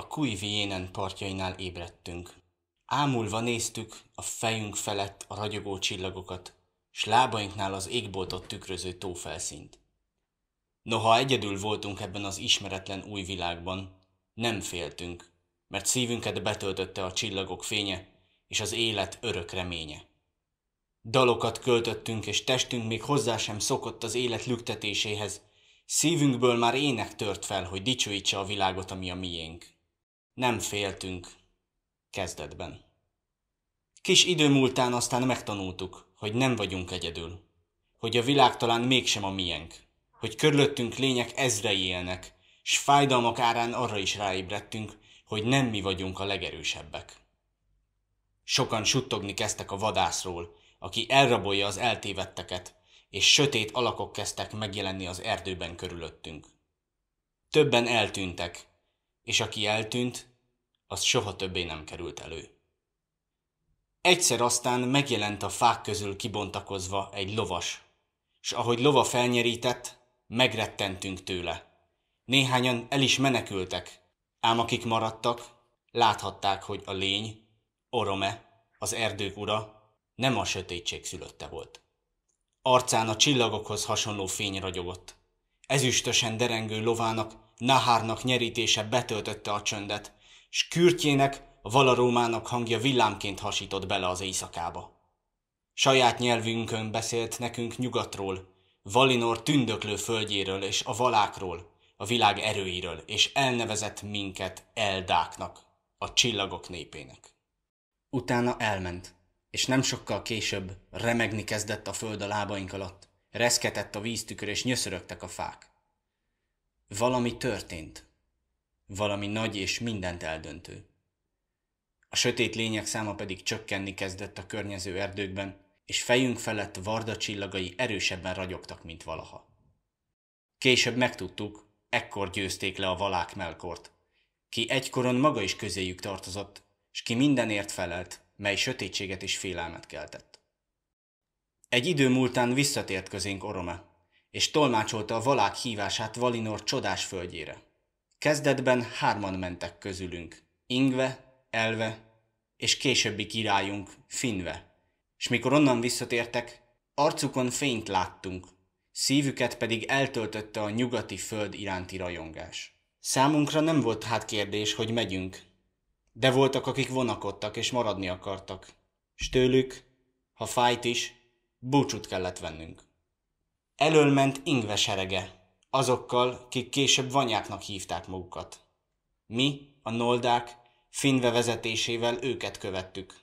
A Vienen partjainál ébredtünk. Ámulva néztük a fejünk felett a ragyogó csillagokat, s lábainknál az égboltot tükröző tófelszínt. Noha egyedül voltunk ebben az ismeretlen új világban, nem féltünk, mert szívünket betöltötte a csillagok fénye és az élet örök reménye. Dalokat költöttünk, és testünk még hozzá sem szokott az élet lüktetéséhez. Szívünkből már ének tört fel, hogy dicsőítse a világot, ami a miénk. Nem féltünk. Kezdetben. Kis idő múltán aztán megtanultuk, hogy nem vagyunk egyedül. Hogy a világ talán mégsem a miénk. Hogy körülöttünk lények ezrei élnek, s fájdalmak árán arra is ráébredtünk, hogy nem mi vagyunk a legerősebbek. Sokan suttogni kezdtek a vadászról, aki elrabolja az eltévedteket, és sötét alakok kezdtek megjelenni az erdőben körülöttünk. Többen eltűntek, és aki eltűnt, az soha többé nem került elő. Egyszer aztán megjelent a fák közül kibontakozva egy lovas, s ahogy lova felnyerített, megrettentünk tőle. Néhányan el is menekültek, ám akik maradtak, láthatták, hogy a lény, Orome, az erdők ura, nem a sötétség szülötte volt. Arcán a csillagokhoz hasonló fény ragyogott. Ezüstösen derengő lovának Nahárnak nyerítése betöltötte a csöndet, s kürtjének, valarómának hangja villámként hasított bele az éjszakába. Saját nyelvünkön beszélt nekünk nyugatról, Valinor tündöklő földjéről és a valákról, a világ erőiről, és elnevezett minket Eldáknak, a csillagok népének. Utána elment, és nem sokkal később remegni kezdett a föld a lábaink alatt, reszketett a víztükör és nyöszörögtek a fák. Valami történt. Valami nagy és mindent eldöntő. A sötét lények száma pedig csökkenni kezdett a környező erdőkben, és fejünk felett Varda csillagai erősebben ragyogtak, mint valaha. Később megtudtuk, ekkor győzték le a valák melkort, ki egykoron maga is közéjük tartozott, s ki mindenért felelt, mely sötétséget és félelmet keltett. Egy idő múltán visszatért közénk Orome, és tolmácsolta a valák hívását Valinor csodás földjére. Kezdetben hárman mentek közülünk, Ingve, Elve és későbbi királyunk, Finve. És mikor onnan visszatértek, arcukon fényt láttunk, szívüket pedig eltöltötte a nyugati föld iránti rajongás. Számunkra nem volt hát kérdés, hogy megyünk, de voltak, akik vonakodtak és maradni akartak. S tőlük, ha fájt is, búcsút kellett vennünk. Elölment ingveserege, azokkal, kik később vanyáknak hívták magukat. Mi, a noldák, finve vezetésével őket követtük.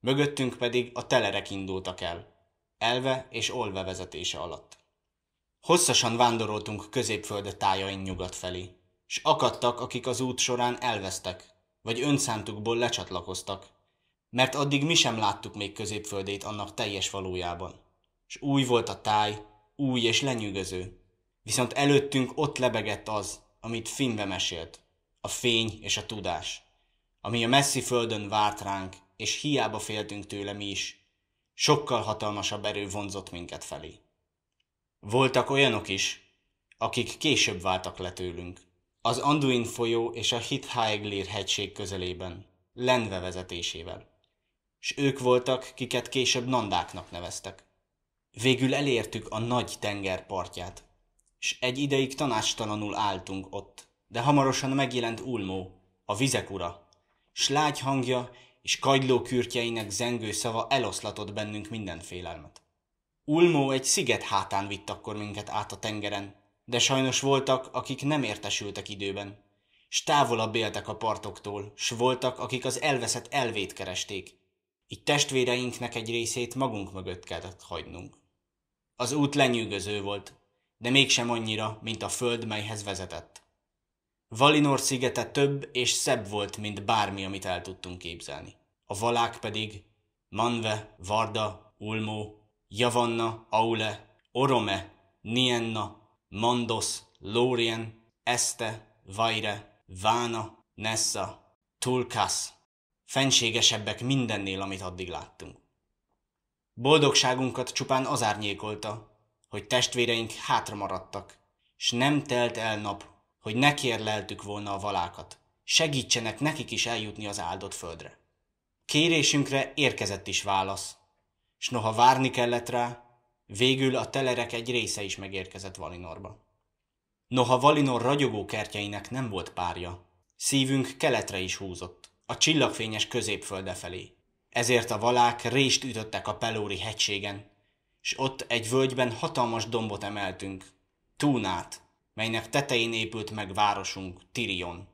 Mögöttünk pedig a telerek indultak el, elve és olve vezetése alatt. Hosszasan vándoroltunk középföld tájain nyugat felé, s akadtak, akik az út során elvesztek, vagy önszántukból lecsatlakoztak, mert addig mi sem láttuk még középföldét annak teljes valójában. S új volt a táj, új és lenyűgöző. Viszont előttünk ott lebegett az, amit Finnbe mesélt, a fény és a tudás, ami a messzi földön várt ránk, és hiába féltünk tőle mi is. Sokkal hatalmasabb erő vonzott minket felé. Voltak olyanok is, akik később váltak le tőlünk. Az Anduin folyó és a Hithaeglir hegység közelében, lendve vezetésével. S ők voltak, kiket később nandáknak neveztek. Végül elértük a nagy tenger partját, és egy ideig tanástalanul álltunk ott, de hamarosan megjelent Ulmó, a vizek ura, s lágy hangja és kagyló kürtjeinek zengő szava eloszlatott bennünk minden félelmet. Ulmó egy sziget hátán vitt akkor minket át a tengeren, de sajnos voltak, akik nem értesültek időben, s távolabb éltek a partoktól, s voltak, akik az elveszett elvét keresték, így testvéreinknek egy részét magunk mögött kellett hagynunk. Az út lenyűgöző volt, de mégsem annyira, mint a föld, melyhez vezetett. Valinor szigete több és szebb volt, mint bármi, amit el tudtunk képzelni. A valák pedig Manve, Varda, Ulmó, Javanna, Aule, Orome, Nienna, Mandos, Lórien, Este, Vaire, Vána, Nessa, Tulkas. Fenségesebbek mindennél, amit addig láttunk. Boldogságunkat csupán az árnyékolta, hogy testvéreink hátra maradtak, s nem telt el nap, hogy ne kérleltük volna a valákat, segítsenek nekik is eljutni az áldott földre. Kérésünkre érkezett is válasz, s noha várni kellett rá, végül a telerek egy része is megérkezett Valinorba. Noha Valinor ragyogó kertjeinek nem volt párja, szívünk keletre is húzott, a csillagfényes középfölde felé, ezért a valák rést ütöttek a Pelóri hegységen, és ott egy völgyben hatalmas dombot emeltünk, Túnát, melynek tetején épült meg városunk, Tirion.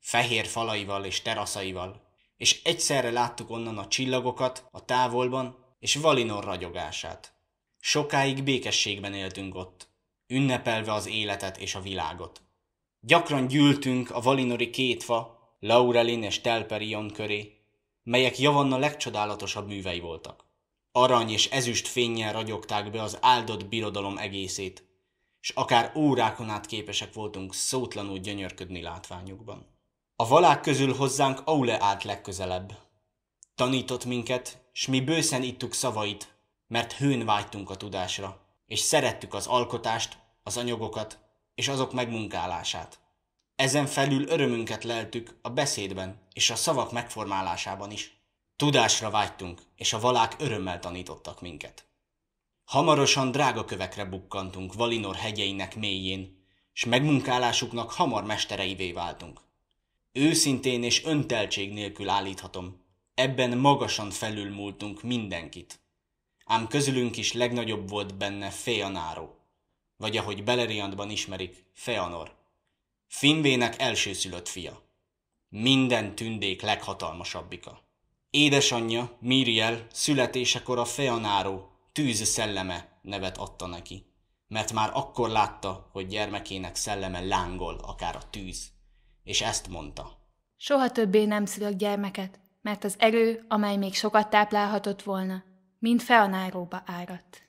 Fehér falaival és teraszaival, és egyszerre láttuk onnan a csillagokat a távolban és Valinor ragyogását. Sokáig békességben éltünk ott, ünnepelve az életet és a világot. Gyakran gyűltünk a Valinori kétfa, Laurelin és Telperion köré, melyek Javanna legcsodálatosabb művei voltak. Arany és ezüst fényjel ragyogták be az áldott birodalom egészét, és akár órákon át képesek voltunk szótlanul gyönyörködni látványukban. A valák közül hozzánk Aule állt legközelebb. Tanított minket, s mi bőszen ittuk szavait, mert hőn vágytunk a tudásra, és szerettük az alkotást, az anyagokat és azok megmunkálását. Ezen felül örömünket leltük a beszédben és a szavak megformálásában is. Tudásra vágytunk, és a valák örömmel tanítottak minket. Hamarosan drága kövekre bukkantunk Valinor hegyeinek mélyén, s megmunkálásuknak hamar mestereivé váltunk. Őszintén és önteltség nélkül állíthatom, ebben magasan felülmúltunk mindenkit. Ám közülünk is legnagyobb volt benne Feanáró, vagy ahogy Beleriandban ismerik, Feanor. Finvének elsőszülött fia. Minden tündék leghatalmasabbika. Édesanyja, Miriel, születésekor a Feanáró, tűz szelleme nevet adta neki, mert már akkor látta, hogy gyermekének szelleme lángol, akár a tűz. És ezt mondta. Soha többé nem szülök gyermeket, mert az erő, amely még sokat táplálhatott volna, mind Feanáróba áradt.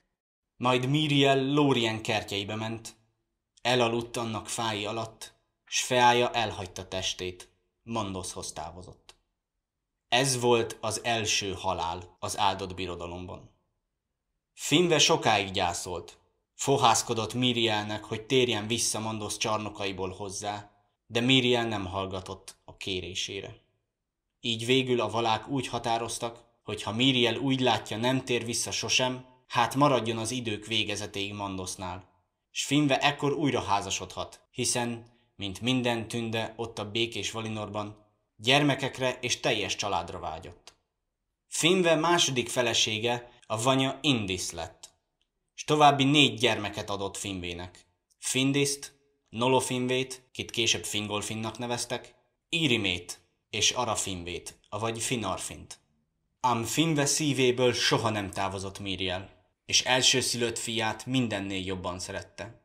Majd Miriel Lórien kertjeibe ment. Elaludt annak fái alatt, s feája elhagyta testét, Mandoszhoz távozott. Ez volt az első halál az áldott birodalomban. Finve sokáig gyászolt, fohászkodott Mirielnek, hogy térjen vissza Mandosz csarnokaiból hozzá, de Miriel nem hallgatott a kérésére. Így végül a valák úgy határoztak, hogy ha Miriel úgy látja nem tér vissza sosem, hát maradjon az idők végezetéig Mandosznál. S Finve ekkor újra házasodhat, hiszen mint minden tünde ott a békés Valinorban, gyermekekre és teljes családra vágyott. Finve második felesége, a vanya Indis lett, és további négy gyermeket adott Finvének. Findiszt, Nolofinvét, kit később Fingolfinnak neveztek, Írimét és Arafinvét, avagy Finarfint. Ám Finve szívéből soha nem távozott Miriel, és elsőszülött fiát mindennél jobban szerette.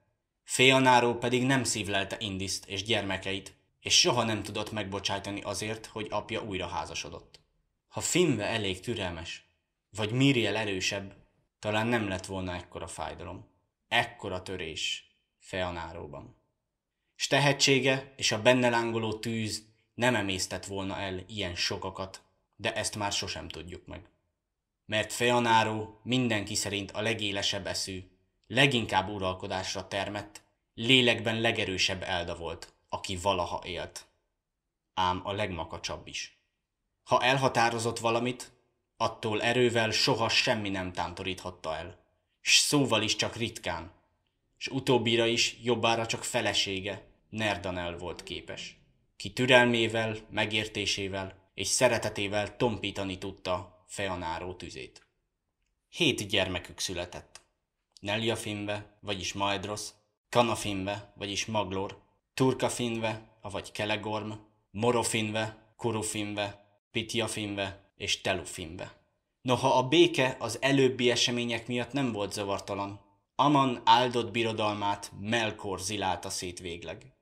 Féanáró pedig nem szívlelte Indiszt és gyermekeit, és soha nem tudott megbocsájtani azért, hogy apja újra házasodott. Ha Finve elég türelmes, vagy Miriel erősebb, talán nem lett volna ekkora fájdalom. Ekkora törés Feanáróban. S tehetsége és a benne lángoló tűz nem emésztett volna el ilyen sokakat, de ezt már sosem tudjuk meg. Mert Feanáró mindenki szerint a legélesebb eszű, leginkább uralkodásra termett, lélekben legerősebb elda volt, aki valaha élt. Ám a legmakacsabb is. Ha elhatározott valamit, attól erővel soha semmi nem tántoríthatta el, s szóval is csak ritkán, s utóbbira is jobbára csak felesége, Nerdanel volt képes, ki türelmével, megértésével és szeretetével tompítani tudta Feanáró tüzét. Hét gyermekük született. Nelia finve, vagyis Maedros, Kana finve, vagyis Maglor, Turka finve, avagy Kelegorm, Moro finve, Kuru finve, Pitya finve és Telu finve. Noha a béke az előbbi események miatt nem volt zavartalan, Aman áldott birodalmát Melkor zilálta szét végleg.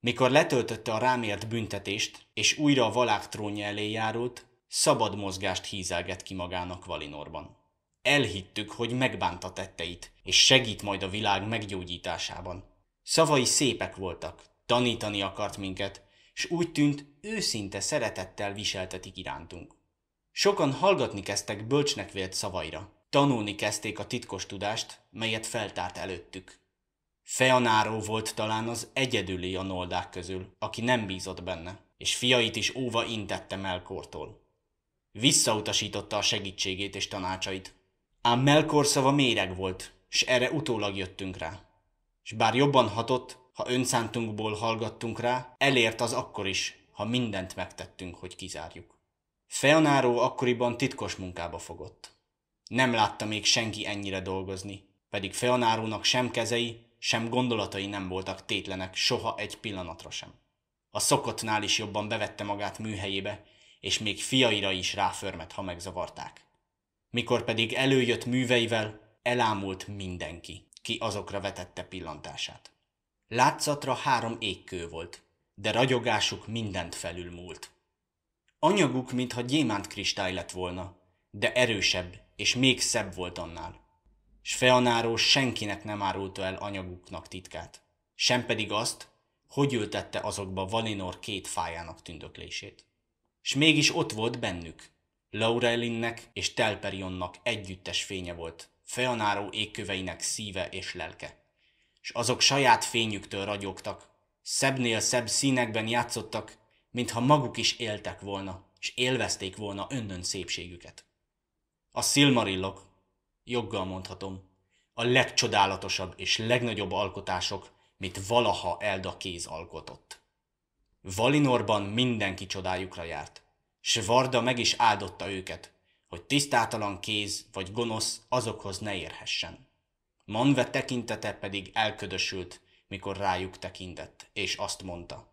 Mikor letöltötte a rámért büntetést, és újra a valák trónja elé járult, szabad mozgást hízelget ki magának Valinorban. Elhittük, hogy megbánta tetteit, és segít majd a világ meggyógyításában. Szavai szépek voltak, tanítani akart minket, és úgy tűnt, őszinte szeretettel viseltetik irántunk. Sokan hallgatni kezdtek bölcsnek vélt szavaira, tanulni kezdték a titkos tudást, melyet feltárt előttük. Feanáró volt talán az egyedüli a noldák közül, aki nem bízott benne, és fiait is óva intette Melkortól. Visszautasította a segítségét és tanácsait, Ám Melkor szava méreg volt, s erre utólag jöttünk rá. S bár jobban hatott, ha önszántunkból hallgattunk rá, elért az akkor is, ha mindent megtettünk, hogy kizárjuk. Feanáró akkoriban titkos munkába fogott. Nem látta még senki ennyire dolgozni, pedig Feanárónak sem kezei, sem gondolatai nem voltak tétlenek soha egy pillanatra sem. A szokottnál is jobban bevette magát műhelyébe, és még fiaira is ráförmet, ha megzavarták mikor pedig előjött műveivel, elámult mindenki, ki azokra vetette pillantását. Látszatra három égkő volt, de ragyogásuk mindent felülmúlt. Anyaguk, mintha gyémánt kristály lett volna, de erősebb és még szebb volt annál. S Feanáró senkinek nem árulta el anyaguknak titkát, sem pedig azt, hogy ültette azokba Valinor két fájának tündöklését. S mégis ott volt bennük, Laurelinnek és Telperionnak együttes fénye volt, Feanáró égköveinek szíve és lelke. És azok saját fényüktől ragyogtak, szebbnél szebb színekben játszottak, mintha maguk is éltek volna, és élvezték volna önnön szépségüket. A szilmarillok, joggal mondhatom, a legcsodálatosabb és legnagyobb alkotások, mint valaha Elda kéz alkotott. Valinorban mindenki csodájukra járt, s Varda meg is áldotta őket, hogy tisztátalan kéz vagy gonosz azokhoz ne érhessen. Manve tekintete pedig elködösült, mikor rájuk tekintett, és azt mondta.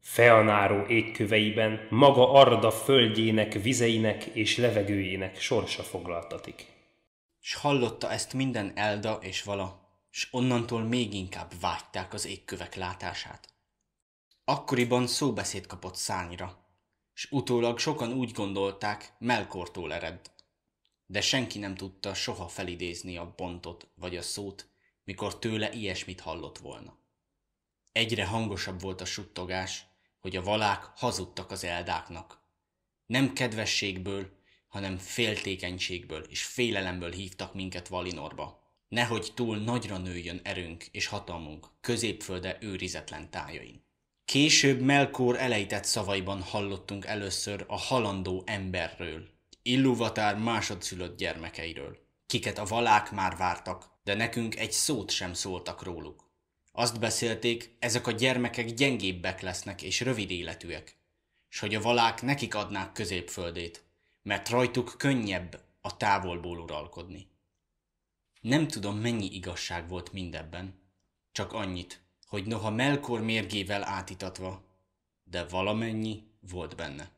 Feanáró égköveiben maga Arda földjének, vizeinek és levegőjének sorsa foglaltatik. S hallotta ezt minden Elda és Vala, s onnantól még inkább vágyták az égkövek látását. Akkoriban szóbeszéd kapott szányra, és utólag sokan úgy gondolták, Melkortól ered. De senki nem tudta soha felidézni a bontot vagy a szót, mikor tőle ilyesmit hallott volna. Egyre hangosabb volt a suttogás, hogy a valák hazudtak az eldáknak. Nem kedvességből, hanem féltékenységből és félelemből hívtak minket Valinorba. Nehogy túl nagyra nőjön erőnk és hatalmunk középfölde őrizetlen tájain. Később Melkor elejtett szavaiban hallottunk először a halandó emberről, Illuvatár másodszülött gyermekeiről, kiket a valák már vártak, de nekünk egy szót sem szóltak róluk. Azt beszélték, ezek a gyermekek gyengébbek lesznek és rövid életűek, s hogy a valák nekik adnák középföldét, mert rajtuk könnyebb a távolból uralkodni. Nem tudom, mennyi igazság volt mindebben, csak annyit, hogy noha Melkor mérgével átitatva, de valamennyi volt benne.